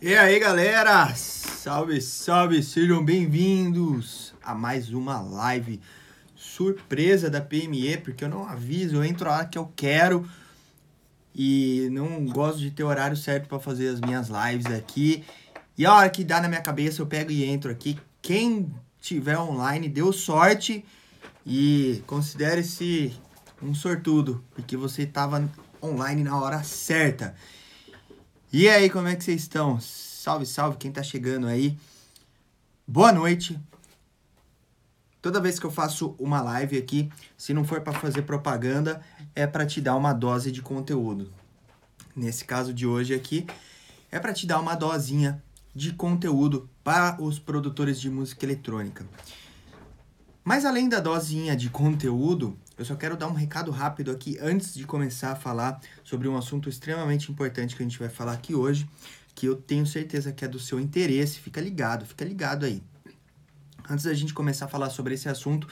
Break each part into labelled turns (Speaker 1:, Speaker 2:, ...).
Speaker 1: E aí galera, salve, salve, sejam bem-vindos a mais uma live surpresa da PME, porque eu não aviso, eu entro a hora que eu quero e não gosto de ter horário certo para fazer as minhas lives aqui. E a hora que dá na minha cabeça eu pego e entro aqui. Quem tiver online deu sorte e considere-se um sortudo, porque você estava online na hora certa. E aí, como é que vocês estão? Salve, salve quem tá chegando aí. Boa noite. Toda vez que eu faço uma live aqui, se não for para fazer propaganda, é para te dar uma dose de conteúdo. Nesse caso de hoje aqui, é para te dar uma dosinha de conteúdo para os produtores de música eletrônica. Mas além da dosinha de conteúdo, eu só quero dar um recado rápido aqui antes de começar a falar sobre um assunto extremamente importante que a gente vai falar aqui hoje, que eu tenho certeza que é do seu interesse. Fica ligado, fica ligado aí. Antes da gente começar a falar sobre esse assunto,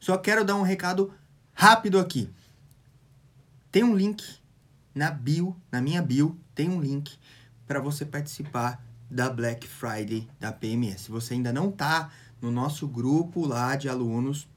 Speaker 1: só quero dar um recado rápido aqui. Tem um link na bio, na minha bio, tem um link para você participar da Black Friday da PMS. Se você ainda não tá no nosso grupo lá de alunos,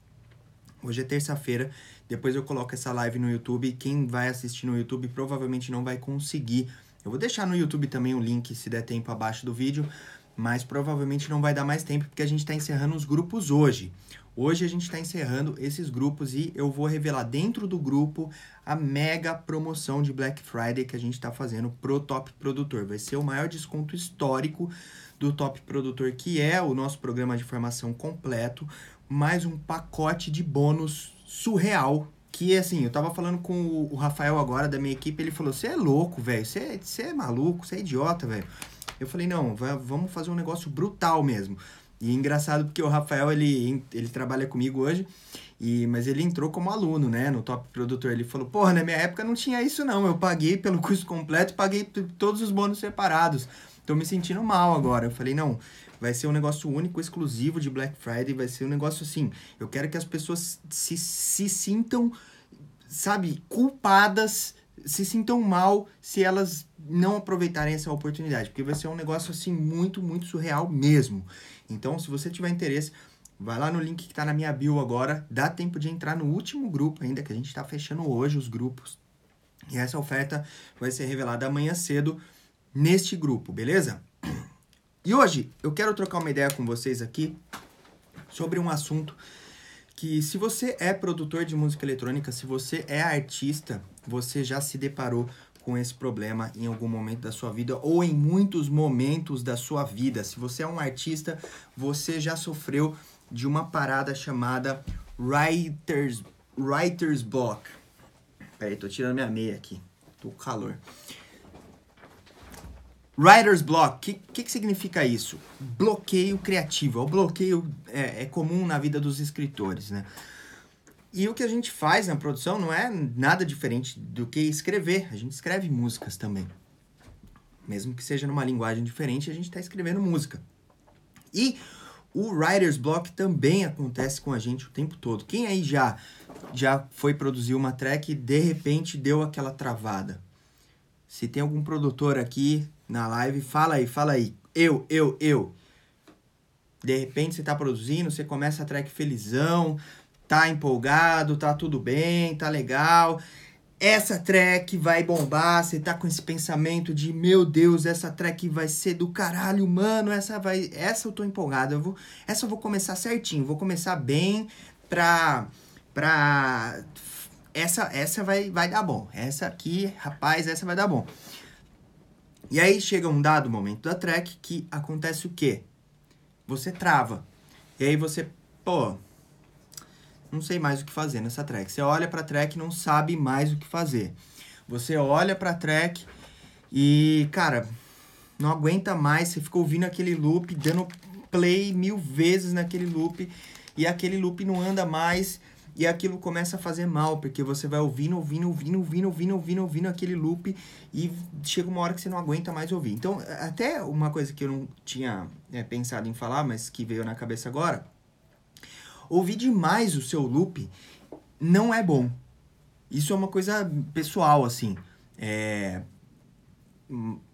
Speaker 1: Hoje é terça-feira, depois eu coloco essa live no YouTube. Quem vai assistir no YouTube provavelmente não vai conseguir. Eu vou deixar no YouTube também o link, se der tempo, abaixo do vídeo, mas provavelmente não vai dar mais tempo porque a gente está encerrando os grupos hoje. Hoje a gente está encerrando esses grupos e eu vou revelar dentro do grupo a mega promoção de Black Friday que a gente está fazendo pro Top Produtor. Vai ser o maior desconto histórico do Top Produtor, que é o nosso programa de formação completo, mais um pacote de bônus surreal. Que assim, eu tava falando com o Rafael agora da minha equipe, ele falou: Você é louco, velho, você é maluco, você é idiota, velho. Eu falei: Não, vamos fazer um negócio brutal mesmo. E é engraçado porque o Rafael, ele, ele trabalha comigo hoje, e, mas ele entrou como aluno, né, no Top Produtor. Ele falou, porra, na minha época não tinha isso não, eu paguei pelo curso completo, paguei todos os bônus separados. Tô me sentindo mal agora. Eu falei, não, vai ser um negócio único, exclusivo de Black Friday, vai ser um negócio assim. Eu quero que as pessoas se, se sintam, sabe, culpadas, se sintam mal se elas não aproveitarem essa oportunidade, porque vai ser um negócio assim muito, muito surreal mesmo. Então, se você tiver interesse, Vai lá no link que tá na minha bio agora. Dá tempo de entrar no último grupo ainda, que a gente tá fechando hoje os grupos. E essa oferta vai ser revelada amanhã cedo neste grupo, beleza? E hoje eu quero trocar uma ideia com vocês aqui sobre um assunto que, se você é produtor de música eletrônica, se você é artista, você já se deparou com esse problema em algum momento da sua vida ou em muitos momentos da sua vida. Se você é um artista, você já sofreu de uma parada chamada writer's writer's block. Peraí, tô tirando minha meia aqui. Tô com calor. Writer's Block, o que, que, que, significa isso? Bloqueio criativo, é o bloqueio é, é, comum na vida dos escritores, né? E o que a gente faz na produção não é nada diferente do que escrever, a gente escreve músicas também. Mesmo que seja numa linguagem diferente, a gente está escrevendo música. E o Writer's Block também acontece com a gente o tempo todo. Quem aí já, já foi produzir uma track e de repente deu aquela travada? Se tem algum produtor aqui, na live. Fala aí, fala aí. Eu, eu, eu. De repente você tá produzindo, você começa a track felizão, tá empolgado, tá tudo bem, tá legal. Essa track vai bombar, você tá com esse pensamento de, meu Deus, essa track vai ser do caralho, mano, essa vai, essa eu tô empolgado, eu vou, essa eu vou começar certinho, vou começar bem pra pra essa essa vai vai dar bom. Essa aqui, rapaz, essa vai dar bom. E aí chega um dado momento da track que acontece o quê? Você trava. E aí você, pô, não sei mais o que fazer nessa track. Você olha para a track e não sabe mais o que fazer. Você olha para a track e, cara, não aguenta mais, você fica ouvindo aquele loop, dando play mil vezes naquele loop e aquele loop não anda mais e aquilo começa a fazer mal, porque você vai ouvindo, ouvindo, ouvindo, ouvindo, ouvindo, ouvindo, ouvindo aquele loop e chega uma hora que você não aguenta mais ouvir. Então, até uma coisa que eu não tinha é, pensado em falar, mas que veio na cabeça agora, ouvir demais o seu loop não é bom. Isso é uma coisa pessoal, assim. É...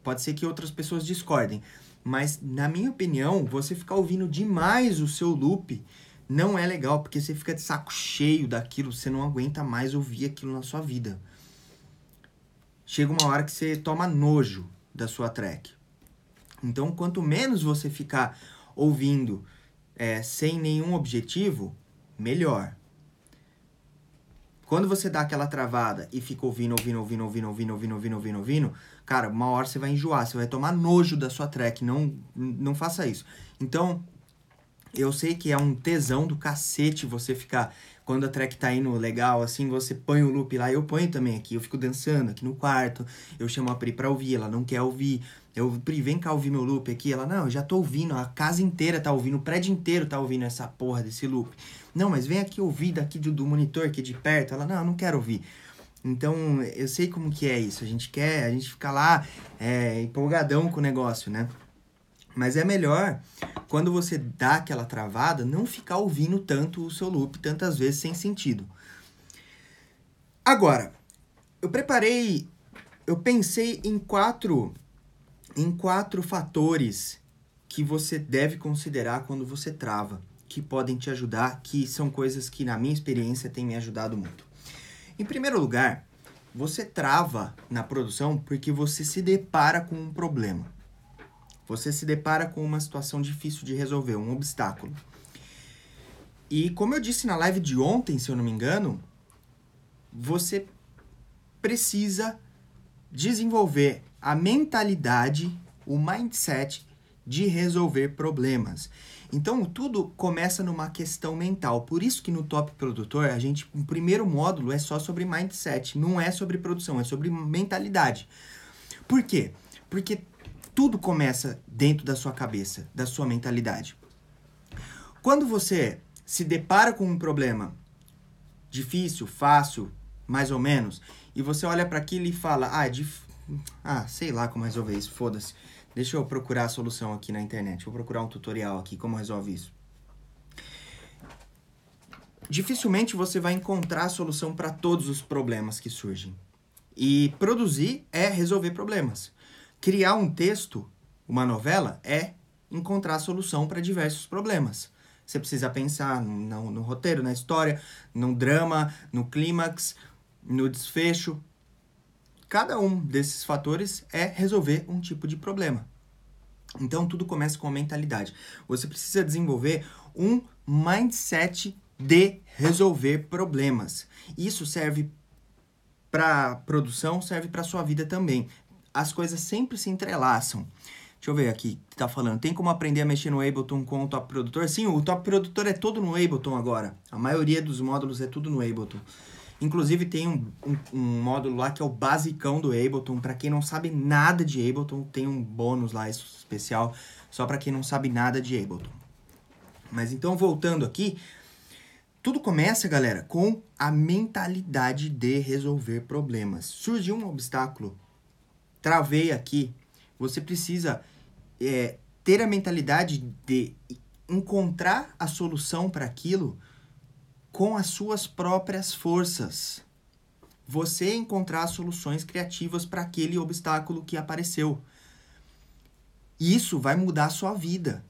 Speaker 1: Pode ser que outras pessoas discordem, mas na minha opinião, você ficar ouvindo demais o seu loop não é legal, porque você fica de saco cheio daquilo, você não aguenta mais ouvir aquilo na sua vida. Chega uma hora que você toma nojo da sua track. Então, quanto menos você ficar ouvindo é, sem nenhum objetivo, melhor. Quando você dá aquela travada e fica ouvindo, ouvindo, ouvindo, ouvindo, ouvindo, ouvindo, ouvindo, ouvindo, ouvindo, cara, uma hora você vai enjoar, você vai tomar nojo da sua track. Não, não faça isso. Então, eu sei que é um tesão do cacete você ficar. Quando a track tá indo legal, assim, você põe o loop lá, eu ponho também aqui, eu fico dançando aqui no quarto, eu chamo a Pri pra ouvir, ela não quer ouvir. Eu, Pri, vem cá ouvir meu loop aqui. Ela, não, eu já tô ouvindo, a casa inteira tá ouvindo, o prédio inteiro tá ouvindo essa porra desse loop. Não, mas vem aqui ouvir daqui do, do monitor aqui de perto. Ela, não, eu não quero ouvir. Então, eu sei como que é isso. A gente quer, a gente fica lá é, empolgadão com o negócio, né? Mas é melhor, quando você dá aquela travada, não ficar ouvindo tanto o seu loop tantas vezes sem sentido. Agora, eu preparei, eu pensei em quatro em quatro fatores que você deve considerar quando você trava, que podem te ajudar, que são coisas que na minha experiência têm me ajudado muito. Em primeiro lugar, você trava na produção porque você se depara com um problema. Você se depara com uma situação difícil de resolver, um obstáculo. E como eu disse na live de ontem, se eu não me engano, você precisa desenvolver a mentalidade, o mindset de resolver problemas. Então, tudo começa numa questão mental. Por isso que no Top Produtor, a gente, o primeiro módulo é só sobre mindset, não é sobre produção, é sobre mentalidade. Por quê? Porque tudo começa dentro da sua cabeça, da sua mentalidade. Quando você se depara com um problema difícil, fácil, mais ou menos, e você olha para aquilo e fala: ah, é dif... ah, sei lá como resolver isso, foda-se. Deixa eu procurar a solução aqui na internet. Vou procurar um tutorial aqui como resolve isso. Dificilmente você vai encontrar a solução para todos os problemas que surgem. E produzir é resolver problemas. Criar um texto, uma novela, é encontrar solução para diversos problemas. Você precisa pensar no, no roteiro, na história, no drama, no clímax, no desfecho. Cada um desses fatores é resolver um tipo de problema. Então tudo começa com a mentalidade. Você precisa desenvolver um mindset de resolver problemas. Isso serve para produção, serve para sua vida também as coisas sempre se entrelaçam. Deixa eu ver aqui, tá falando, tem como aprender a mexer no Ableton com o Top Produtor? Sim, o Top Produtor é todo no Ableton agora. A maioria dos módulos é tudo no Ableton. Inclusive tem um, um, um módulo lá que é o basicão do Ableton. Para quem não sabe nada de Ableton, tem um bônus lá especial só para quem não sabe nada de Ableton. Mas então voltando aqui, tudo começa, galera, com a mentalidade de resolver problemas. Surgiu um obstáculo travei aqui. Você precisa é, ter a mentalidade de encontrar a solução para aquilo com as suas próprias forças. Você encontrar soluções criativas para aquele obstáculo que apareceu. Isso vai mudar a sua vida.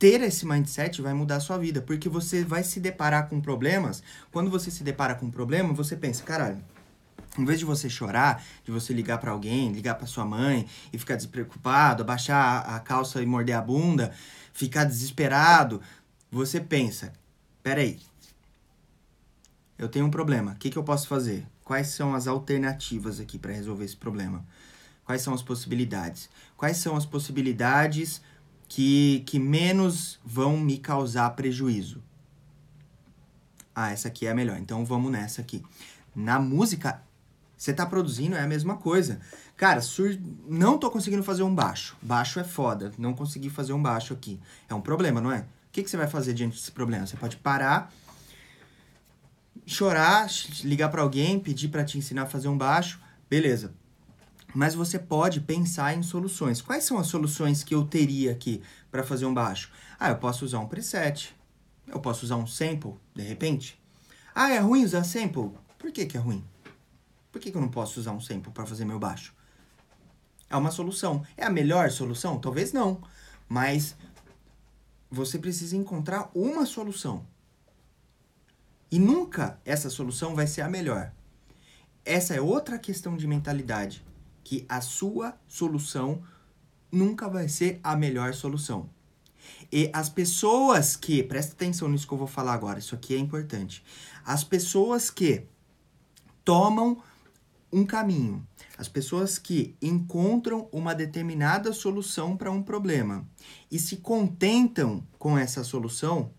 Speaker 1: Ter esse mindset vai mudar a sua vida, porque você vai se deparar com problemas. Quando você se depara com um problema, você pensa: caralho, em vez de você chorar, de você ligar para alguém, ligar para sua mãe e ficar despreocupado, abaixar a calça e morder a bunda, ficar desesperado, você pensa: peraí, eu tenho um problema, o que, que eu posso fazer? Quais são as alternativas aqui para resolver esse problema? Quais são as possibilidades? Quais são as possibilidades que, que menos vão me causar prejuízo? Ah, essa aqui é a melhor, então vamos nessa aqui. Na música você tá produzindo, é a mesma coisa. Cara, sur... não tô conseguindo fazer um baixo. Baixo é foda. Não consegui fazer um baixo aqui. É um problema, não é? O que, que você vai fazer diante desse problema? Você pode parar, chorar, ligar para alguém, pedir para te ensinar a fazer um baixo. Beleza. Mas você pode pensar em soluções. Quais são as soluções que eu teria aqui para fazer um baixo? Ah, eu posso usar um preset. Eu posso usar um sample, de repente. Ah, é ruim usar sample? Por que, que é ruim? Por que, que eu não posso usar um sample para fazer meu baixo? É uma solução. É a melhor solução? Talvez não. Mas você precisa encontrar uma solução. E nunca essa solução vai ser a melhor. Essa é outra questão de mentalidade, que a sua solução nunca vai ser a melhor solução. E as pessoas que, presta atenção nisso que eu vou falar agora, isso aqui é importante. As pessoas que tomam um caminho. As pessoas que encontram uma determinada solução para um problema e se contentam com essa solução,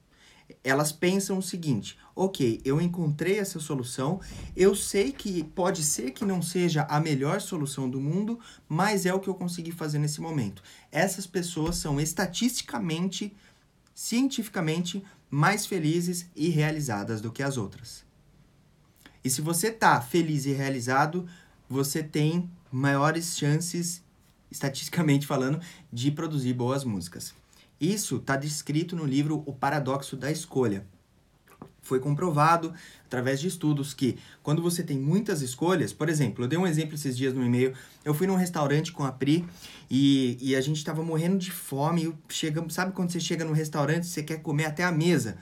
Speaker 1: elas pensam o seguinte: ok, eu encontrei essa solução, eu sei que pode ser que não seja a melhor solução do mundo, mas é o que eu consegui fazer nesse momento. Essas pessoas são estatisticamente, cientificamente mais felizes e realizadas do que as outras. E se você tá feliz e realizado, você tem maiores chances, estatisticamente falando, de produzir boas músicas. Isso está descrito no livro O Paradoxo da Escolha. Foi comprovado através de estudos que, quando você tem muitas escolhas, por exemplo, eu dei um exemplo esses dias no e-mail. Eu fui num restaurante com a Pri e, e a gente estava morrendo de fome. Chega, sabe quando você chega num restaurante e você quer comer até a mesa?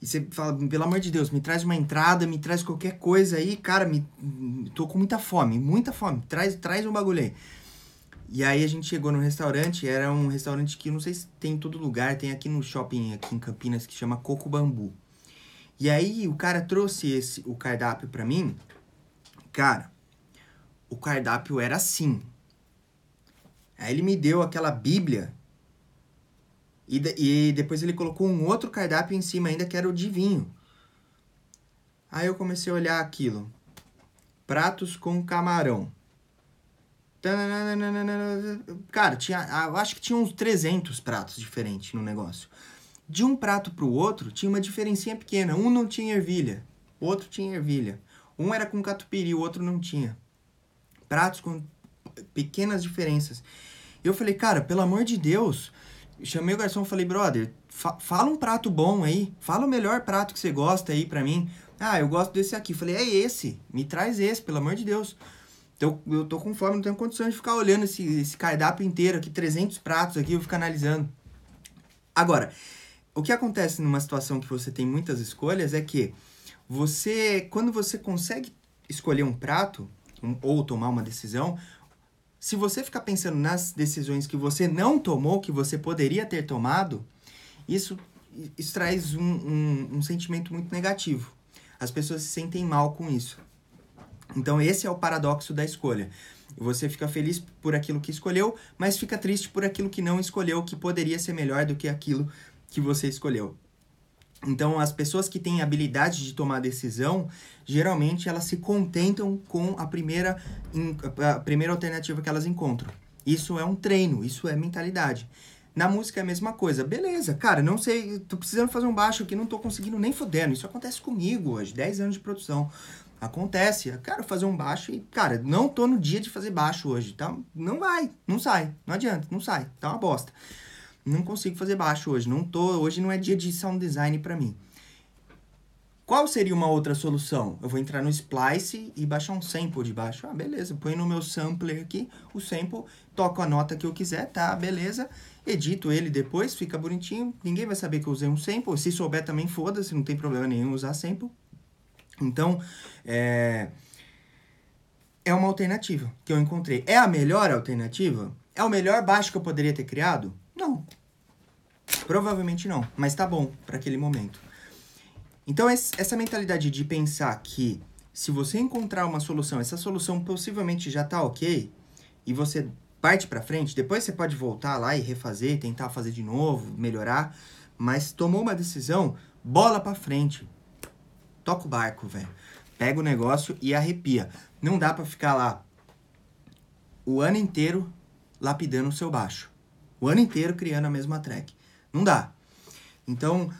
Speaker 1: E você fala, pelo amor de Deus, me traz uma entrada, me traz qualquer coisa aí, cara, me, tô com muita fome, muita fome, traz, traz um bagulho aí. E aí a gente chegou no restaurante, era um restaurante que não sei se tem em todo lugar, tem aqui no shopping aqui em Campinas que chama Coco Bambu. E aí o cara trouxe esse o cardápio para mim. Cara, o cardápio era assim. Aí ele me deu aquela bíblia e, e depois ele colocou um outro cardápio em cima ainda, que era o de vinho. Aí eu comecei a olhar aquilo. Pratos com camarão. Cara, tinha, ah, eu acho que tinha uns 300 pratos diferentes no negócio. De um prato para o outro, tinha uma diferencinha pequena. Um não tinha ervilha, o outro tinha ervilha. Um era com catupiry, o outro não tinha. Pratos com pequenas diferenças. Eu falei, cara, pelo amor de Deus, chamei o garçom e falei, brother, fa fala um prato bom aí. Fala o melhor prato que você gosta aí para mim. Ah, eu gosto desse aqui. Falei, é esse. Me traz esse, pelo amor de Deus. Então, eu tô com fome, não tenho condição de ficar olhando esse, esse cardápio inteiro aqui, 300 pratos aqui, eu ficar analisando. Agora, o que acontece numa situação que você tem muitas escolhas é que você, quando você consegue escolher um prato um, ou tomar uma decisão, se você ficar pensando nas decisões que você não tomou, que você poderia ter tomado, isso, isso traz um, um, um sentimento muito negativo. As pessoas se sentem mal com isso. Então, esse é o paradoxo da escolha. Você fica feliz por aquilo que escolheu, mas fica triste por aquilo que não escolheu, que poderia ser melhor do que aquilo que você escolheu. Então, as pessoas que têm habilidade de tomar decisão, geralmente elas se contentam com a primeira, a primeira alternativa que elas encontram. Isso é um treino, isso é mentalidade. Na música é a mesma coisa. Beleza, cara, não sei, tô precisando fazer um baixo aqui, não tô conseguindo nem fodendo. Isso acontece comigo hoje, 10 anos de produção. Acontece, cara, fazer um baixo e, cara, não tô no dia de fazer baixo hoje, tá? Não vai, não sai, não adianta, não sai, tá uma bosta não consigo fazer baixo hoje, não tô, hoje não é dia de sound design para mim. Qual seria uma outra solução? Eu vou entrar no Splice e baixar um sample de baixo. Ah, beleza. Põe no meu sampler aqui o sample, toco a nota que eu quiser, tá? Beleza. Edito ele depois, fica bonitinho. Ninguém vai saber que eu usei um sample. Se souber também, foda-se, não tem problema nenhum usar sample. Então, é... É uma alternativa que eu encontrei. É a melhor alternativa? É o melhor baixo que eu poderia ter criado? Não. Provavelmente não, mas tá bom para aquele momento. Então, essa mentalidade de pensar que se você encontrar uma solução, essa solução possivelmente já tá ok, e você parte para frente, depois você pode voltar lá e refazer, tentar fazer de novo, melhorar, mas tomou uma decisão, bola para frente. Toca o barco, velho. Pega o negócio e arrepia. Não dá para ficar lá o ano inteiro lapidando o seu baixo. O ano inteiro criando a mesma track. Não dá. Então,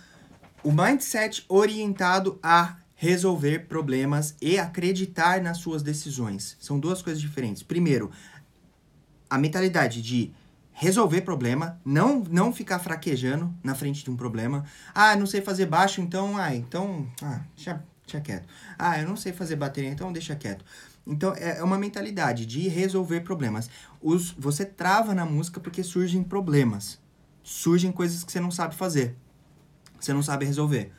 Speaker 1: o mindset orientado a resolver problemas e acreditar nas suas decisões são duas coisas diferentes. Primeiro, a mentalidade de resolver problema, não não ficar fraquejando na frente de um problema. Ah, não sei fazer baixo, então, ah, então, ah, deixa, deixa quieto. Ah, eu não sei fazer bateria, então deixa quieto. Então é, é uma mentalidade de resolver problemas. Os, você trava na música porque surgem problemas surgem coisas que você não sabe fazer, você não sabe resolver.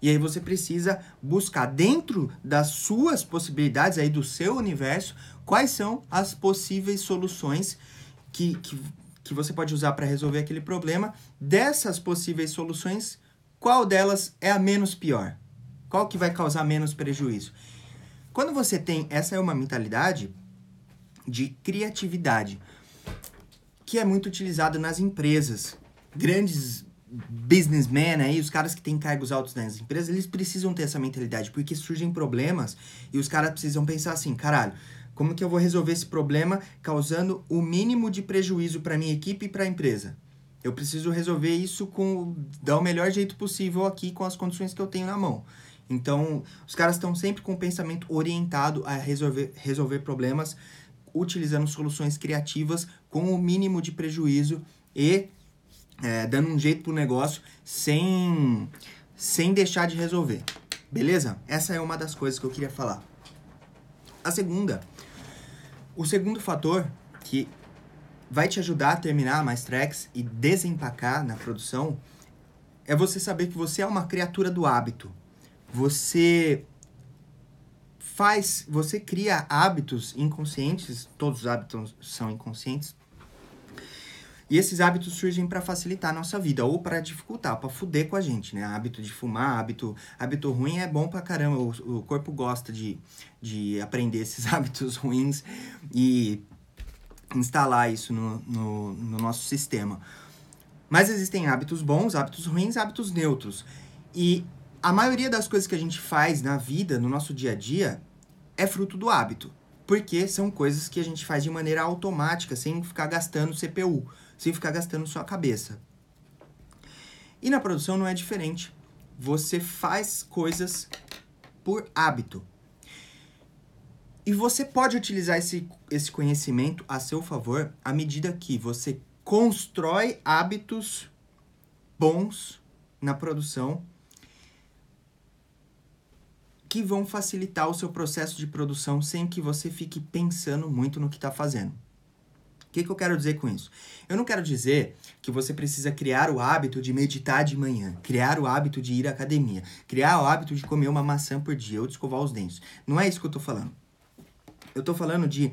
Speaker 1: E aí você precisa buscar dentro das suas possibilidades, aí do seu universo, quais são as possíveis soluções que, que, que você pode usar para resolver aquele problema. Dessas possíveis soluções, qual delas é a menos pior? Qual que vai causar menos prejuízo? Quando você tem, essa é uma mentalidade de criatividade, que é muito utilizada nas empresas grandes businessmen aí, os caras que têm cargos altos nas empresas, eles precisam ter essa mentalidade, porque surgem problemas e os caras precisam pensar assim, caralho, como que eu vou resolver esse problema causando o mínimo de prejuízo para minha equipe e para a empresa? Eu preciso resolver isso com dar o melhor jeito possível aqui com as condições que eu tenho na mão. Então, os caras estão sempre com o pensamento orientado a resolver, resolver problemas utilizando soluções criativas com o mínimo de prejuízo e é, dando um jeito pro negócio sem, sem deixar de resolver. Beleza? Essa é uma das coisas que eu queria falar. A segunda, o segundo fator que vai te ajudar a terminar mais tracks e desempacar na produção é você saber que você é uma criatura do hábito. Você faz, você cria hábitos inconscientes, todos os hábitos são inconscientes, e esses hábitos surgem para facilitar a nossa vida ou para dificultar, para fuder com a gente, né? Hábito de fumar, hábito, hábito ruim é bom pra caramba. O, o corpo gosta de, de aprender esses hábitos ruins e instalar isso no, no, no nosso sistema. Mas existem hábitos bons, hábitos ruins, hábitos neutros. E a maioria das coisas que a gente faz na vida, no nosso dia a dia, é fruto do hábito. Porque são coisas que a gente faz de maneira automática, sem ficar gastando CPU sem ficar gastando sua cabeça. E na produção não é diferente. Você faz coisas por hábito. E você pode utilizar esse, esse conhecimento a seu favor à medida que você constrói hábitos bons na produção que vão facilitar o seu processo de produção sem que você fique pensando muito no que está fazendo. O que, que eu quero dizer com isso? Eu não quero dizer que você precisa criar o hábito de meditar de manhã, criar o hábito de ir à academia, criar o hábito de comer uma maçã por dia ou de escovar os dentes. Não é isso que eu tô falando. Eu tô falando de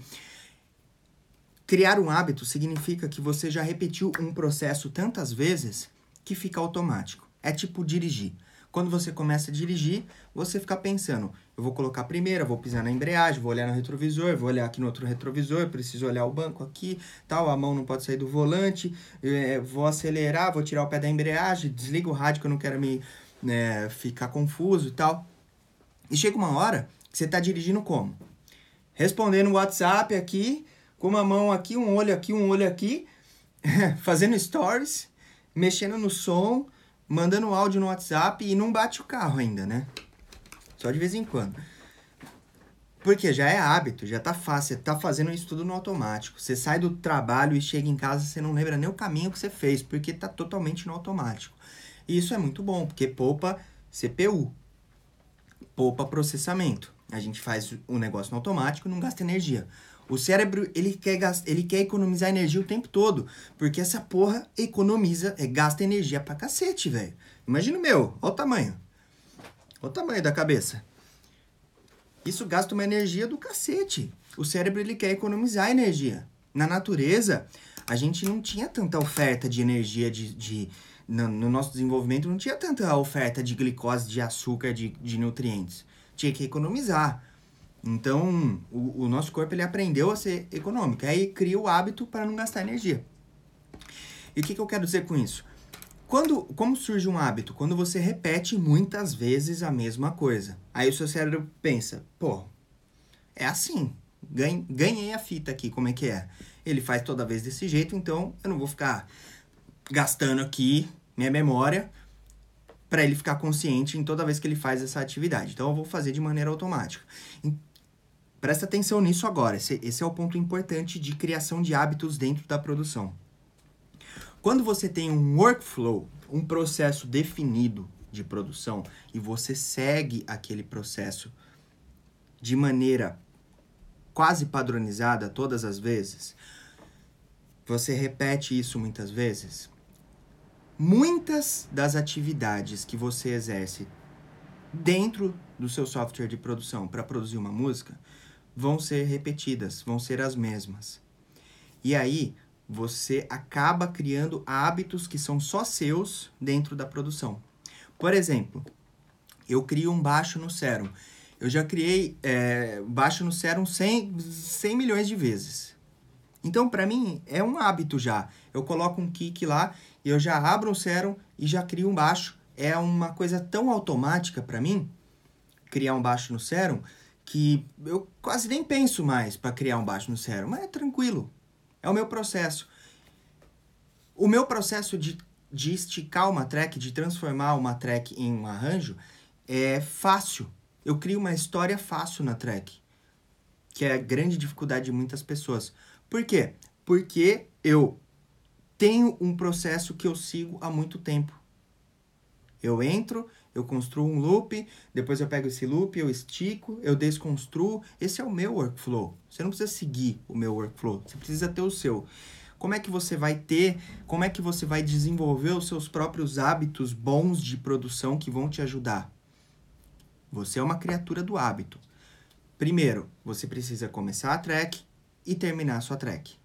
Speaker 1: criar um hábito significa que você já repetiu um processo tantas vezes que fica automático. É tipo dirigir. Quando você começa a dirigir, você fica pensando: eu vou colocar a primeira, vou pisar na embreagem, vou olhar no retrovisor, vou olhar aqui no outro retrovisor, preciso olhar o banco aqui, tal, a mão não pode sair do volante, é, vou acelerar, vou tirar o pé da embreagem, desligo o rádio que eu não quero me né, ficar confuso e tal. E chega uma hora que você está dirigindo como? Respondendo o WhatsApp aqui, com uma mão aqui, um olho aqui, um olho aqui, fazendo stories, mexendo no som, mandando áudio no WhatsApp e não bate o carro ainda, né? Só de vez em quando. Porque já é hábito, já tá fácil, você tá fazendo isso tudo no automático. Você sai do trabalho e chega em casa, você não lembra nem o caminho que você fez, porque tá totalmente no automático. E isso é muito bom, porque poupa CPU, poupa processamento. A gente faz o negócio no automático e não gasta energia. O cérebro, ele quer, gastar, ele quer economizar energia o tempo todo. Porque essa porra economiza, é, gasta energia pra cacete, velho. Imagina o meu, olha o tamanho. Olha o tamanho da cabeça. Isso gasta uma energia do cacete. O cérebro, ele quer economizar energia. Na natureza, a gente não tinha tanta oferta de energia de, de no, no, nosso desenvolvimento não tinha tanta oferta de glicose, de açúcar, de, de nutrientes. Tinha que economizar. Então, o, o, nosso corpo ele aprendeu a ser econômico, aí cria o hábito para não gastar energia. E o que, que eu quero dizer com isso? Quando, como surge um hábito? Quando você repete muitas vezes a mesma coisa. Aí o seu cérebro pensa, pô, é assim, ganhei, ganhei a fita aqui, como é que é? Ele faz toda vez desse jeito, então eu não vou ficar gastando aqui minha memória para ele ficar consciente em toda vez que ele faz essa atividade. Então eu vou fazer de maneira automática. Presta atenção nisso agora, esse, esse é o ponto importante de criação de hábitos dentro da produção. Quando você tem um workflow, um processo definido de produção, e você segue aquele processo de maneira quase padronizada todas as vezes, você repete isso muitas vezes, muitas das atividades que você exerce dentro do seu software de produção para produzir uma música vão ser repetidas, vão ser as mesmas. E aí você acaba criando hábitos que são só seus dentro da produção. Por exemplo, eu crio um baixo no Serum. Eu já criei é, baixo no Serum 100, 100 milhões de vezes. Então, para mim, é um hábito já. Eu coloco um kick lá, eu já abro o Serum e já crio um baixo. É uma coisa tão automática para mim, criar um baixo no Serum, que eu quase nem penso mais para criar um baixo no cérebro, mas é tranquilo. É o meu processo. O meu processo de, de esticar uma track, de transformar uma track em um arranjo, é fácil. Eu crio uma história fácil na track, que é a grande dificuldade de muitas pessoas. Por quê? Porque eu tenho um processo que eu sigo há muito tempo. Eu entro eu construo um loop, depois eu pego esse loop, eu estico, eu desconstruo. Esse é o meu workflow. Você não precisa seguir o meu workflow, você precisa ter o seu. Como é que você vai ter, como é que você vai desenvolver os seus próprios hábitos bons de produção que vão te ajudar? Você é uma criatura do hábito. Primeiro, você precisa começar a track e terminar a sua track.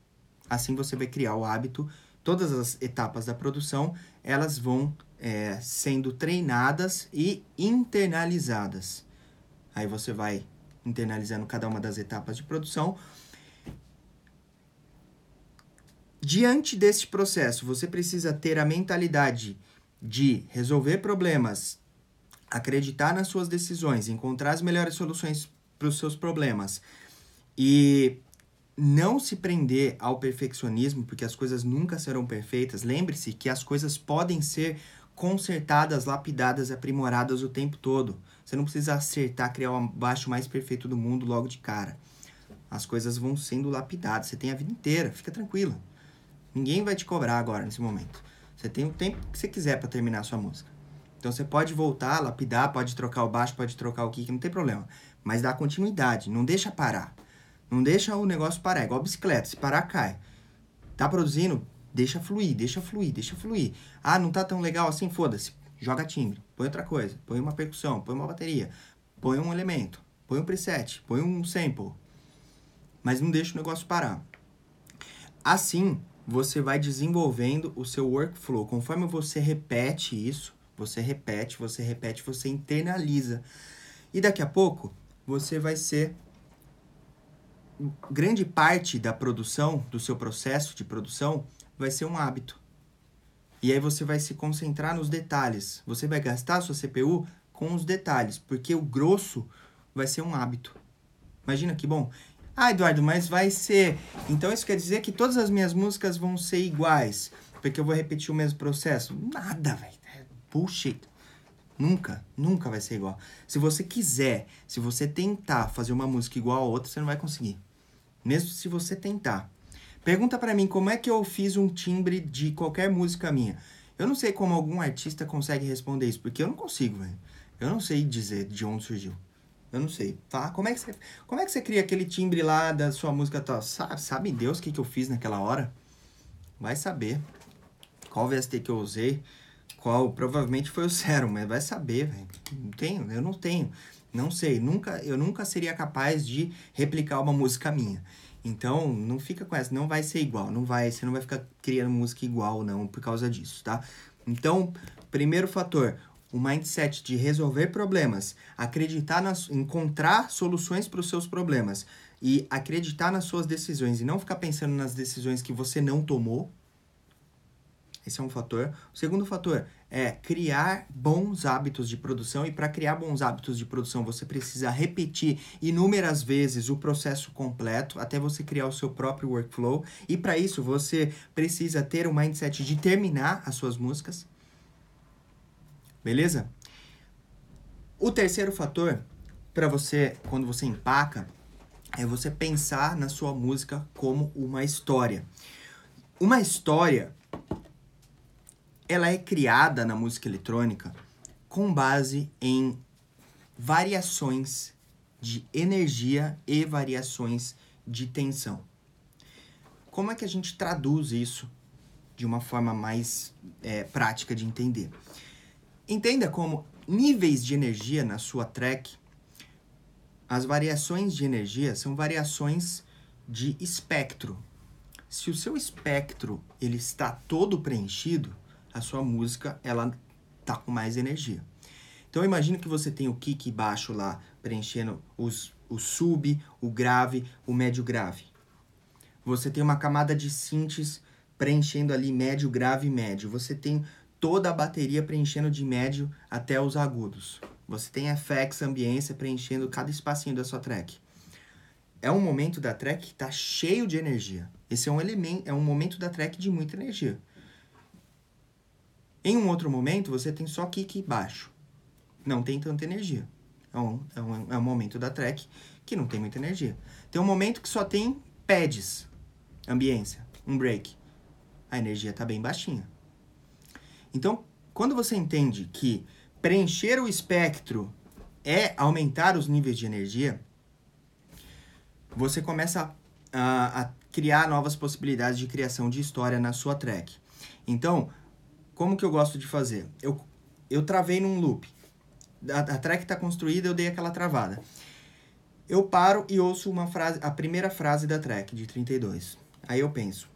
Speaker 1: Assim você vai criar o hábito, todas as etapas da produção, elas vão é, sendo treinadas e internalizadas. Aí você vai internalizando cada uma das etapas de produção. Diante desse processo, você precisa ter a mentalidade de resolver problemas, acreditar nas suas decisões, encontrar as melhores soluções para os seus problemas e não se prender ao perfeccionismo, porque as coisas nunca serão perfeitas. Lembre-se que as coisas podem ser consertadas, lapidadas, aprimoradas o tempo todo. Você não precisa acertar, criar o baixo mais perfeito do mundo logo de cara. As coisas vão sendo lapidadas. Você tem a vida inteira, fica tranquila. Ninguém vai te cobrar agora nesse momento. Você tem o tempo que você quiser para terminar a sua música. Então você pode voltar, lapidar, pode trocar o baixo, pode trocar o kick, não tem problema. Mas dá continuidade, não deixa parar. Não deixa o negócio parar, é igual bicicleta, se parar cai. Tá produzindo, Deixa fluir, deixa fluir, deixa fluir. Ah, não tá tão legal assim, foda-se. Joga timbre, põe outra coisa, põe uma percussão, põe uma bateria, põe um elemento, põe um preset, põe um sample. Mas não deixa o negócio parar. Assim, você vai desenvolvendo o seu workflow. Conforme você repete isso, você repete, você repete, você internaliza. E daqui a pouco, você vai ser grande parte da produção, do seu processo de produção, vai ser um hábito. E aí você vai se concentrar nos detalhes. Você vai gastar sua CPU com os detalhes, porque o grosso vai ser um hábito. Imagina que bom. Ah, Eduardo, mas vai ser. Então isso quer dizer que todas as minhas músicas vão ser iguais, porque eu vou repetir o mesmo processo? Nada, velho. É bullshit. Nunca, nunca vai ser igual. Se você quiser, se você tentar fazer uma música igual a outra, você não vai conseguir. Mesmo se você tentar. Pergunta para mim como é que eu fiz um timbre de qualquer música minha. Eu não sei como algum artista consegue responder isso, porque eu não consigo, velho. Eu não sei dizer de onde surgiu. Eu não sei. Tá? Como é que você, como é que você cria aquele timbre lá da sua música tal? Sabe, sabe Deus o que, que eu fiz naquela hora? Vai saber. Qual VST que eu usei? Qual? Provavelmente foi o Serum, mas vai saber, velho. Não tenho, eu não tenho. Não sei. Nunca, eu nunca seria capaz de replicar uma música minha. Então, não fica com essa, não vai ser igual, não vai, você não vai ficar criando música igual não por causa disso, tá? Então, primeiro fator, o mindset de resolver problemas, acreditar nas encontrar soluções para os seus problemas e acreditar nas suas decisões e não ficar pensando nas decisões que você não tomou, esse é um fator. O segundo fator é criar bons hábitos de produção e para criar bons hábitos de produção você precisa repetir inúmeras vezes o processo completo até você criar o seu próprio workflow e para isso você precisa ter um mindset de terminar as suas músicas. Beleza? O terceiro fator para você quando você empaca é você pensar na sua música como uma história. Uma história ela é criada na música eletrônica com base em variações de energia e variações de tensão. Como é que a gente traduz isso de uma forma mais é, prática de entender? Entenda como níveis de energia na sua track, as variações de energia são variações de espectro. Se o seu espectro ele está todo preenchido, a sua música ela tá com mais energia. Então imagina que você tem o kick baixo lá preenchendo os, o sub, o grave, o médio grave. Você tem uma camada de synths preenchendo ali médio, grave e médio. Você tem toda a bateria preenchendo de médio até os agudos. Você tem FX, ambiência preenchendo cada espacinho da sua track. É um momento da track que está cheio de energia. Esse é um elemento, é um momento da track de muita energia. Em um outro momento, você tem só kick baixo. Não tem tanta energia. É um, é um, é um momento da track que não tem muita energia. Tem um momento que só tem pads, ambiência, um break. A energia está bem baixinha. Então, quando você entende que preencher o espectro é aumentar os níveis de energia, você começa a, a criar novas possibilidades de criação de história na sua track. Então, como que eu gosto de fazer? Eu, eu travei num loop. A, a track está construída, eu dei aquela travada. Eu paro e ouço uma frase, a primeira frase da track de 32. Aí eu penso,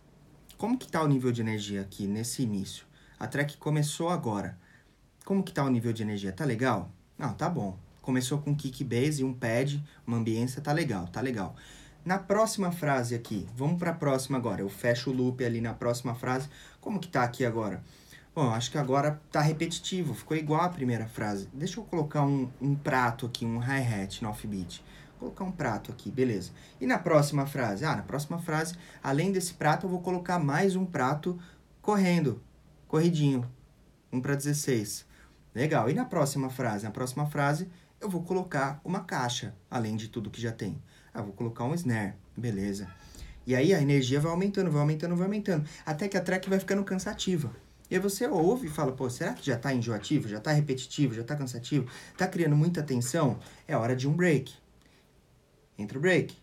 Speaker 1: como que tá o nível de energia aqui nesse início? A track começou agora. Como que tá o nível de energia? Tá legal? Não, tá bom. Começou com kick bass e um pad, uma ambiência, tá legal, tá legal. Na próxima frase aqui, vamos para a próxima agora. Eu fecho o loop ali na próxima frase. Como que tá aqui agora? Bom, acho que agora tá repetitivo, ficou igual a primeira frase. Deixa eu colocar um, um prato aqui, um hi-hat no offbeat. Vou colocar um prato aqui, beleza. E na próxima frase? Ah, na próxima frase, além desse prato, eu vou colocar mais um prato correndo, corridinho. 1 para 16. Legal. E na próxima frase? Na próxima frase, eu vou colocar uma caixa, além de tudo que já tem. Ah, vou colocar um snare, beleza. E aí a energia vai aumentando, vai aumentando, vai aumentando, até que a track vai ficando cansativa. E aí você ouve e fala, pô, será que já está enjoativo, já está repetitivo, já está cansativo, está criando muita tensão? É hora de um break. Entra o break.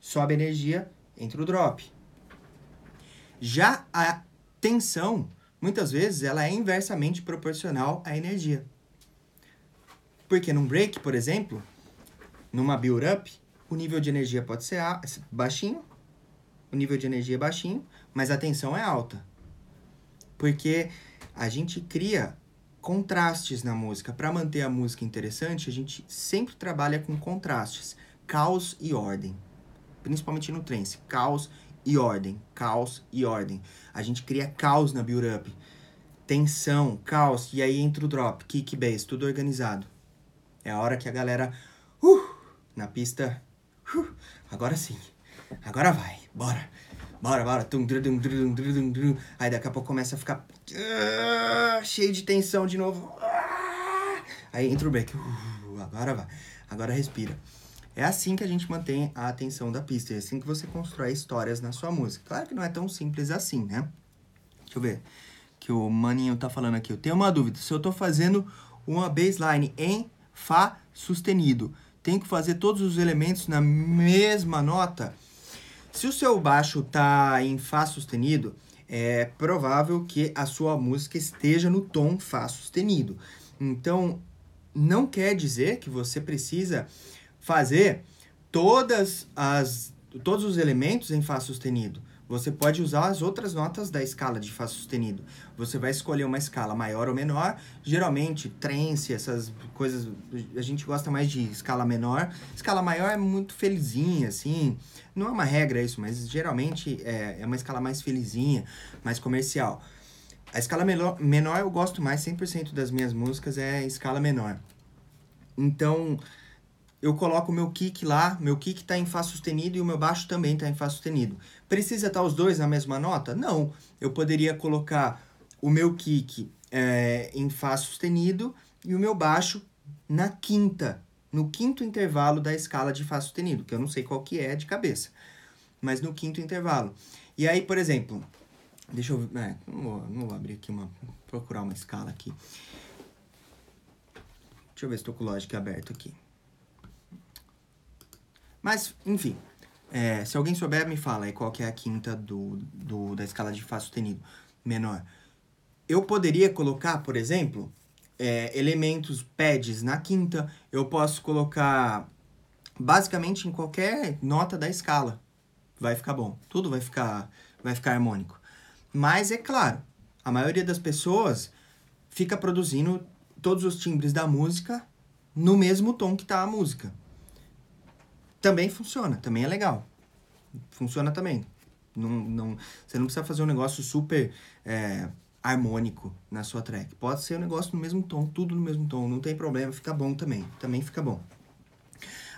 Speaker 1: Sobe a energia, entra o drop. Já a tensão, muitas vezes, ela é inversamente proporcional à energia. Porque num break, por exemplo, numa build-up, o nível de energia pode ser baixinho, o nível de energia é baixinho, mas a tensão é alta. Porque a gente cria contrastes na música. Para manter a música interessante, a gente sempre trabalha com contrastes, caos e ordem. Principalmente no trance, caos e ordem, caos e ordem. A gente cria caos na build up. Tensão, caos, e aí entra o drop, kick bass, tudo organizado. É a hora que a galera uh, na pista, uh, agora sim. Agora vai, bora bora, bora, drum, drum, drum, drum, drum. aí daqui a pouco começa a ficar ah, cheio de tensão de novo. Ah. aí entra o break, uh, agora vai, agora respira. É assim que a gente mantém a atenção da pista, é assim que você constrói histórias na sua música. Claro que não é tão simples assim, né? Deixa eu ver, que o Maninho tá falando aqui, eu tenho uma dúvida, se eu tô fazendo uma baseline em Fá sustenido, tenho que fazer todos os elementos na mesma nota? Se o seu baixo está em Fá sustenido, é provável que a sua música esteja no tom Fá sustenido. Então, não quer dizer que você precisa fazer todas as, todos os elementos em Fá sustenido. Você pode usar as outras notas da escala de Fá sustenido. Você vai escolher uma escala maior ou menor. Geralmente, trance, essas coisas, a gente gosta mais de escala menor. Escala maior é muito felizinha, assim. Não é uma regra isso, mas geralmente é, é uma escala mais felizinha, mais comercial. A escala menor, menor eu gosto mais, 100% das minhas músicas é escala menor. Então, eu coloco o meu kick lá, meu kick está em Fá sustenido e o meu baixo também está em Fá sustenido. Precisa estar os dois na mesma nota? Não. Eu poderia colocar o meu kick é, em Fá sustenido e o meu baixo na quinta, no quinto intervalo da escala de Fá sustenido, que eu não sei qual que é de cabeça, mas no quinto intervalo. E aí, por exemplo, deixa eu. É, não, vou, não vou abrir aqui uma. procurar uma escala aqui. Deixa eu ver se estou com o Logic aberto aqui. Mas, enfim, é, se alguém souber, me fala aí qual que é a quinta do, do, da escala de Fá sustenido menor. Eu poderia colocar, por exemplo, é, elementos pads na quinta. Eu posso colocar basicamente em qualquer nota da escala. Vai ficar bom. Tudo vai ficar, vai ficar harmônico. Mas é claro, a maioria das pessoas fica produzindo todos os timbres da música no mesmo tom que está a música também funciona, também é legal. Funciona também. Não, não, você não precisa fazer um negócio super é, harmônico na sua track. Pode ser um negócio no mesmo tom, tudo no mesmo tom, não tem problema, fica bom também. Também fica bom.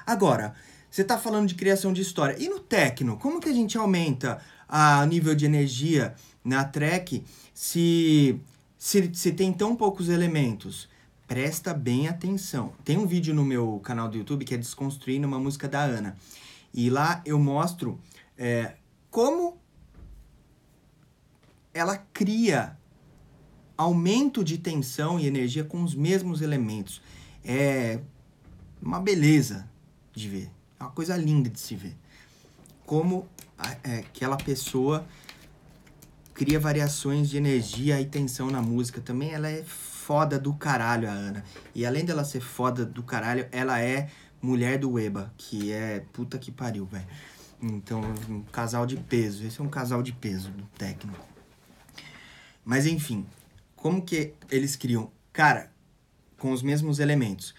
Speaker 1: Agora, você está falando de criação de história. E no techno, como que a gente aumenta o nível de energia na track se, se, se tem tão poucos elementos? presta bem atenção. Tem um vídeo no meu canal do YouTube que é Desconstruindo uma música da Ana. E lá eu mostro é, como ela cria aumento de tensão e energia com os mesmos elementos. É uma beleza de ver, é uma coisa linda de se ver. Como é, aquela pessoa cria variações de energia e tensão na música também, ela é foda do caralho, a Ana. E além dela ser foda do caralho, ela é mulher do Eba, que é puta que pariu, velho. Então, um casal de peso. Esse é um casal de peso do técnico. Mas enfim, como que eles criam? Cara, com os mesmos elementos.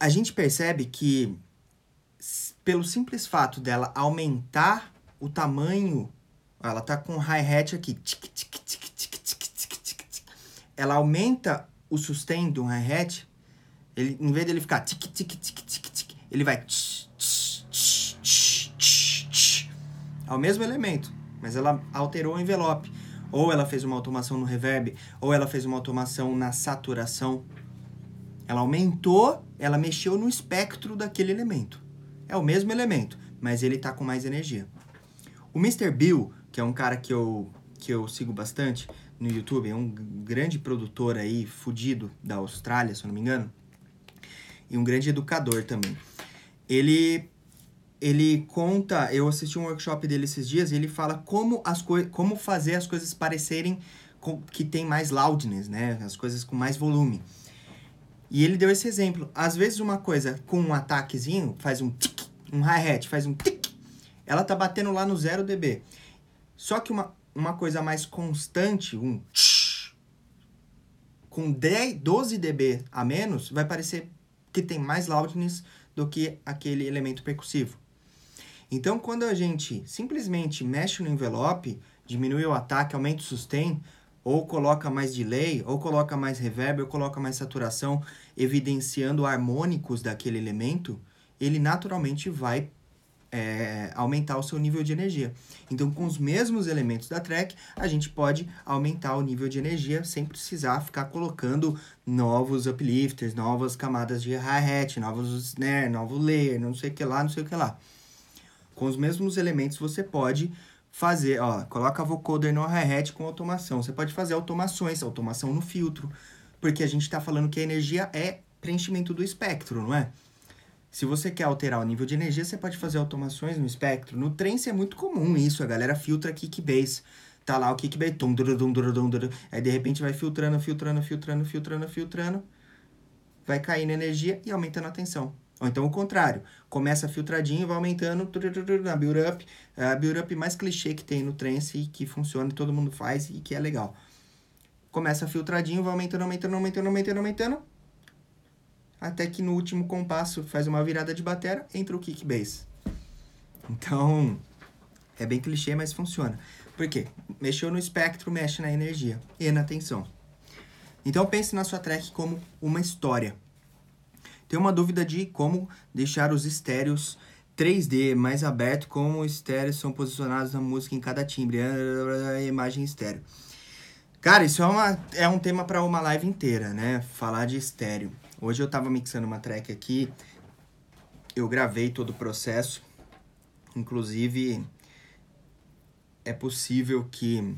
Speaker 1: A gente percebe que pelo simples fato dela aumentar o tamanho, ela tá com hi-hat aqui, tic, tic, tic, ela aumenta o sustain do hi-hat, ele, em vez dele ficar tic tic tic tic tic, ele vai ao é mesmo elemento, mas ela alterou o envelope. Ou ela fez uma automação no reverb, ou ela fez uma automação na saturação. Ela aumentou, ela mexeu no espectro daquele elemento. É o mesmo elemento, mas ele tá com mais energia. O Mr. Bill, que é um cara que eu, que eu sigo bastante, no YouTube, é um grande produtor aí, fudido, da Austrália, se eu não me engano, e um grande educador também. Ele ele conta, eu assisti um workshop dele esses dias, e ele fala como as como fazer as coisas parecerem com, que tem mais loudness, né? As coisas com mais volume. E ele deu esse exemplo. Às vezes uma coisa com um ataquezinho faz um tic, um hi-hat faz um tic, ela tá batendo lá no 0 dB. Só que uma uma coisa mais constante, um tsh, com 10, 12 dB a menos, vai parecer que tem mais loudness do que aquele elemento percussivo. Então, quando a gente simplesmente mexe no envelope, diminui o ataque, aumenta o sustain, ou coloca mais delay, ou coloca mais reverb, ou coloca mais saturação, evidenciando harmônicos daquele elemento, ele naturalmente vai é, aumentar o seu nível de energia. Então, com os mesmos elementos da track, a gente pode aumentar o nível de energia sem precisar ficar colocando novos uplifters, novas camadas de hi-hat, novos snare, novo layer, não sei o que lá, não sei o que lá. Com os mesmos elementos, você pode fazer, ó, coloca vocoder no hi-hat com automação. Você pode fazer automações, automação no filtro, porque a gente está falando que a energia é preenchimento do espectro, não é? Se você quer alterar o nível de energia, você pode fazer automações no espectro. No trance é muito comum isso, a galera filtra kickbase. Tá lá o kickbase, tum, durum, aí de repente vai filtrando, filtrando, filtrando, filtrando, filtrando, vai caindo energia e aumentando a tensão. Ou então o contrário, começa filtradinho, vai aumentando na build-up, é a build-up mais clichê que tem no trance e que funciona, todo mundo faz e que é legal. Começa filtradinho, vai aumentando, aumentando, aumentando, aumentando, aumentando, até que no último compasso faz uma virada de batera, entra o kick bass. Então, é bem clichê, mas funciona. Por quê? Mexeu no espectro, mexe na energia e na tensão. Então pense na sua track como uma história. Tem uma dúvida de como deixar os estéreos 3D mais aberto, como os estéreos são posicionados na música em cada timbre, imagem estéreo. Cara, isso é, uma, é um tema para uma live inteira, né? Falar de estéreo. Hoje eu tava mixando uma track aqui, eu gravei todo o processo, inclusive é possível que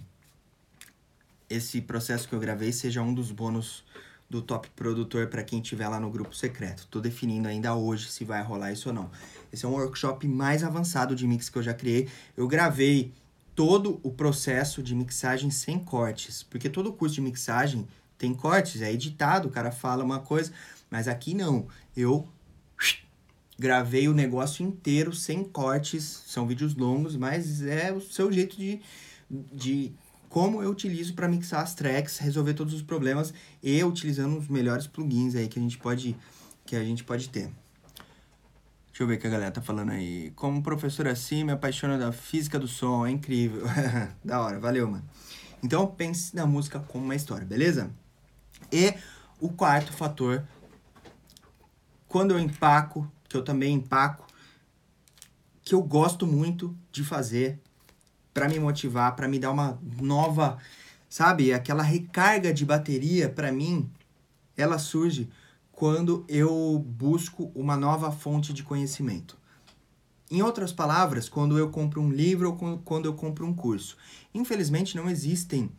Speaker 1: esse processo que eu gravei seja um dos bônus do top produtor para quem tiver lá no grupo secreto. Tô definindo ainda hoje se vai rolar isso ou não. Esse é um workshop mais avançado de mix que eu já criei. Eu gravei todo o processo de mixagem sem cortes, porque todo o curso de mixagem tem cortes, é editado, o cara fala uma coisa, mas aqui não. Eu gravei o negócio inteiro sem cortes, são vídeos longos, mas é o seu jeito de, de como eu utilizo para mixar as tracks, resolver todos os problemas e utilizando os melhores plugins aí que a gente pode que a gente pode ter. Deixa eu ver o que a galera tá falando aí. Como professor assim, me apaixona da física do som, é incrível. da hora, valeu, mano. Então pense na música como uma história, beleza? E o quarto fator, quando eu empaco, que eu também empaco, que eu gosto muito de fazer para me motivar, para me dar uma nova, sabe, aquela recarga de bateria para mim, ela surge quando eu busco uma nova fonte de conhecimento. Em outras palavras, quando eu compro um livro ou quando eu compro um curso. Infelizmente, não existem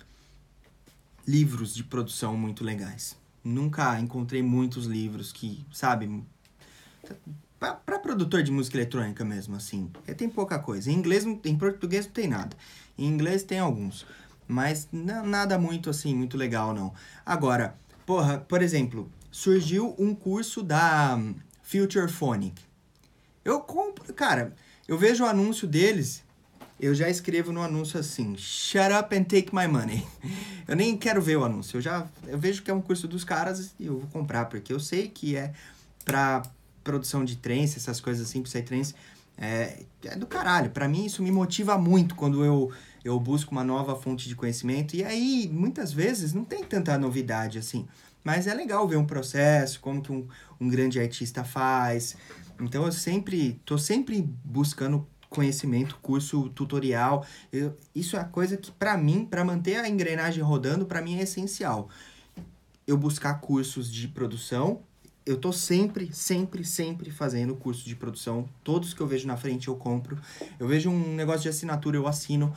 Speaker 1: livros de produção muito legais. Nunca encontrei muitos livros que, sabe, para produtor de música eletrônica mesmo, assim, é, tem pouca coisa. Em inglês, em português não tem nada. Em inglês tem alguns, mas nada muito assim, muito legal não. Agora, porra, por exemplo, surgiu um curso da hum, Future Phonic. Eu compro, cara, eu vejo o anúncio deles, eu já escrevo no anúncio assim: Shut up and take my money. Eu nem quero ver o anúncio. Eu já eu vejo que é um curso dos caras e eu vou comprar, porque eu sei que é pra produção de trens, essas coisas assim, pra sair trens. É, é do caralho. Para mim, isso me motiva muito quando eu, eu busco uma nova fonte de conhecimento. E aí, muitas vezes, não tem tanta novidade assim. Mas é legal ver um processo, como que um, um grande artista faz. Então, eu sempre, tô sempre buscando conhecimento, curso, tutorial. Eu, isso é a coisa que, para mim, para manter a engrenagem rodando, para mim é essencial. Eu buscar cursos de produção. Eu tô sempre, sempre, sempre fazendo curso de produção. Todos que eu vejo na frente eu compro. Eu vejo um negócio de assinatura, eu assino.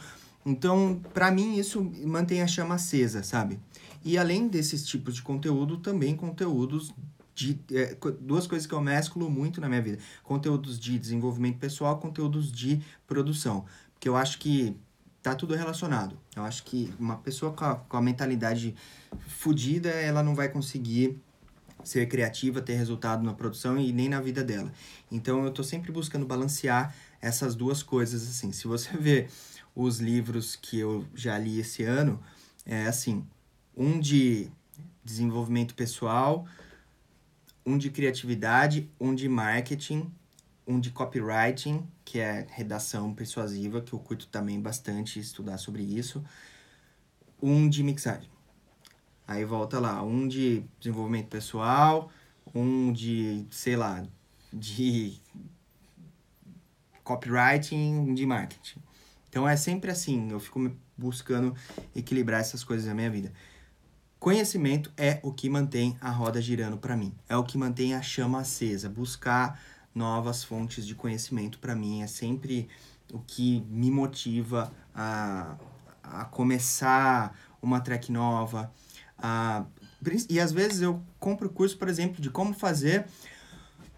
Speaker 1: Então, para mim, isso mantém a chama acesa, sabe? E além desses tipos de conteúdo, também conteúdos de é, duas coisas que eu mesclo muito na minha vida: conteúdos de desenvolvimento pessoal, conteúdos de produção. Porque eu acho que tá tudo relacionado. Eu acho que uma pessoa com a, com a mentalidade fodida, ela não vai conseguir ser criativa, ter resultado na produção e nem na vida dela. Então eu tô sempre buscando balancear essas duas coisas assim. Se você vê os livros que eu já li esse ano, é assim, um de desenvolvimento pessoal, um de criatividade, um de marketing, um de copywriting, que é redação persuasiva, que eu curto também bastante estudar sobre isso, um de mixagem. Aí volta lá, um de desenvolvimento pessoal, um de, sei lá, de copywriting, um de marketing. Então é sempre assim, eu fico buscando equilibrar essas coisas na minha vida. Conhecimento é o que mantém a roda girando para mim, é o que mantém a chama acesa. Buscar novas fontes de conhecimento para mim é sempre o que me motiva a, a começar uma track nova. A, e às vezes eu compro curso, por exemplo, de como fazer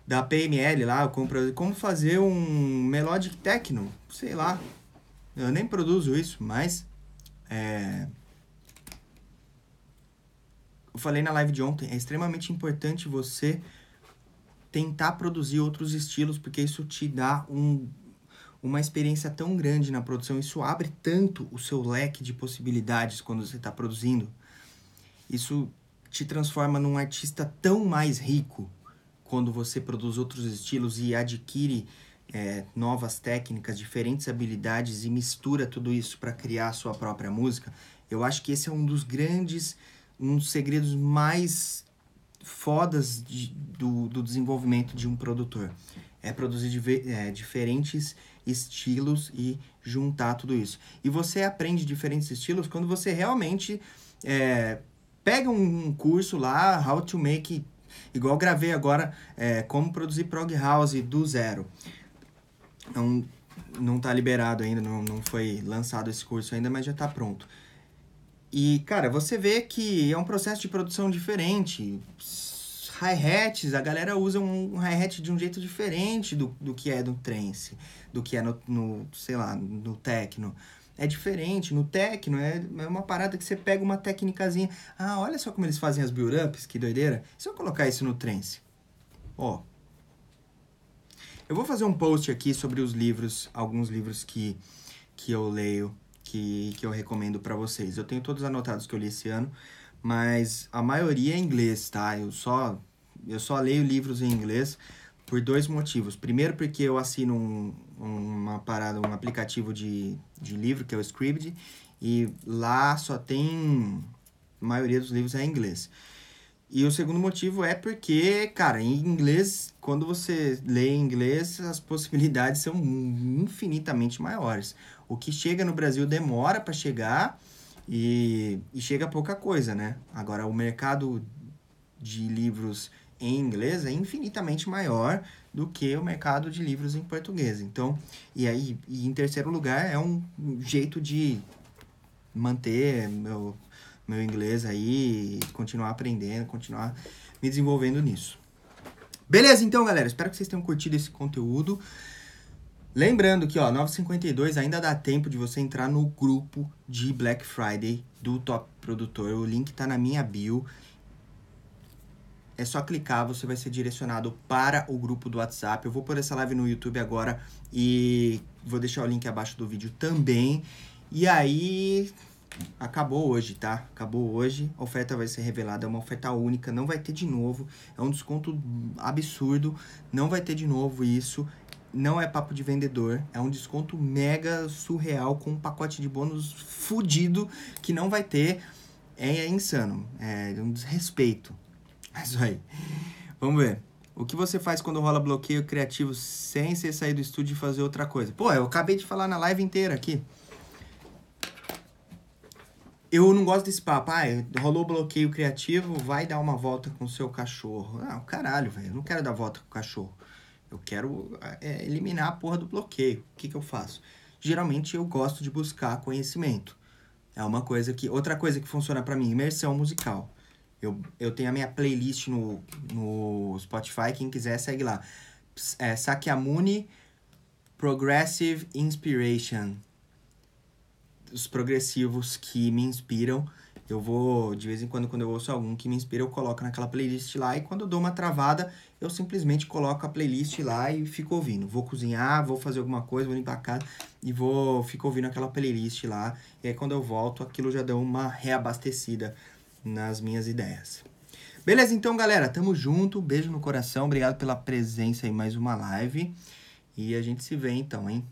Speaker 1: da PML lá, eu compro como fazer um Melodic Techno, sei lá. Eu nem produzo isso, mas é, eu falei na live de ontem, é extremamente importante você tentar produzir outros estilos, porque isso te dá um, uma experiência tão grande na produção, isso abre tanto o seu leque de possibilidades quando você está produzindo. Isso te transforma num artista tão mais rico quando você produz outros estilos e adquire é, novas técnicas, diferentes habilidades e mistura tudo isso para criar a sua própria música. Eu acho que esse é um dos grandes um dos segredos mais fodas de, do, do desenvolvimento de um produtor. É produzir é, diferentes estilos e juntar tudo isso. E você aprende diferentes estilos quando você realmente é, pega um curso lá, How to Make, igual gravei agora, é, como produzir prog house do zero. Não, não tá liberado ainda, não, não foi lançado esse curso ainda, mas já está pronto. E, cara, você vê que é um processo de produção diferente. Hi-hats, a galera usa um hi-hat de um jeito diferente do, do que é no trance, do que é no, no sei lá, no techno é diferente. No techno é, é uma parada que você pega uma técnicazinha. Ah, olha só como eles fazem as build-ups, que doideira. E se eu colocar isso no trance? Ó. Oh. Eu vou fazer um post aqui sobre os livros, alguns livros que, que eu leio que, que eu recomendo para vocês. Eu tenho todos anotados que eu li esse ano, mas a maioria é inglês, tá? Eu só, eu só leio livros em inglês por dois motivos. Primeiro, porque eu assino um, uma parada, um aplicativo de, de livro, que é o Scribd, e lá só tem. A maioria dos livros é em inglês. E o segundo motivo é porque, cara, em inglês, quando você lê em inglês, as possibilidades são infinitamente maiores. O que chega no Brasil demora para chegar e, e chega pouca coisa, né? Agora, o mercado de livros em inglês é infinitamente maior do que o mercado de livros em português. Então, e aí, e em terceiro lugar, é um jeito de manter meu, meu inglês aí, continuar aprendendo, continuar me desenvolvendo nisso. Beleza, então, galera, espero que vocês tenham curtido esse conteúdo. Lembrando que, ó, 9,52 ainda dá tempo de você entrar no grupo de Black Friday do Top Produtor. O link tá na minha bio. É só clicar, você vai ser direcionado para o grupo do WhatsApp. Eu vou pôr essa live no YouTube agora e vou deixar o link abaixo do vídeo também. E aí, acabou hoje, tá? Acabou hoje. A oferta vai ser revelada, é uma oferta única, não vai ter de novo. É um desconto absurdo, não vai ter de novo isso. Não é papo de vendedor, é um desconto mega surreal com um pacote de bônus fudido que não vai ter. É, é insano, é um desrespeito. É isso aí. Vamos ver. O que você faz quando rola bloqueio criativo sem você sair do estúdio e fazer outra coisa? Pô, eu acabei de falar na live inteira aqui eu não gosto desse papo. Ah, rolou bloqueio criativo, vai dar uma volta com o seu cachorro. Ah, caralho, velho, eu não quero dar volta com o cachorro. Eu quero é, eliminar a porra do bloqueio. O que, que eu faço? Geralmente eu gosto de buscar conhecimento. É uma coisa que. Outra coisa que funciona para mim, imersão musical. Eu, eu tenho a minha playlist no, no Spotify, quem quiser segue lá. É, Sakyamuni Progressive Inspiration os progressivos que me inspiram. Eu vou, de vez em quando, quando eu ouço algum que me inspira, eu coloco naquela playlist lá. E quando eu dou uma travada, eu simplesmente coloco a playlist lá e fico ouvindo. Vou cozinhar, vou fazer alguma coisa, vou limpar a casa e vou fico ouvindo aquela playlist lá. E aí quando eu volto, aquilo já deu uma reabastecida nas minhas ideias. Beleza, então, galera, tamo junto. Beijo no coração, obrigado pela presença em mais uma live. E a gente se vê então, hein?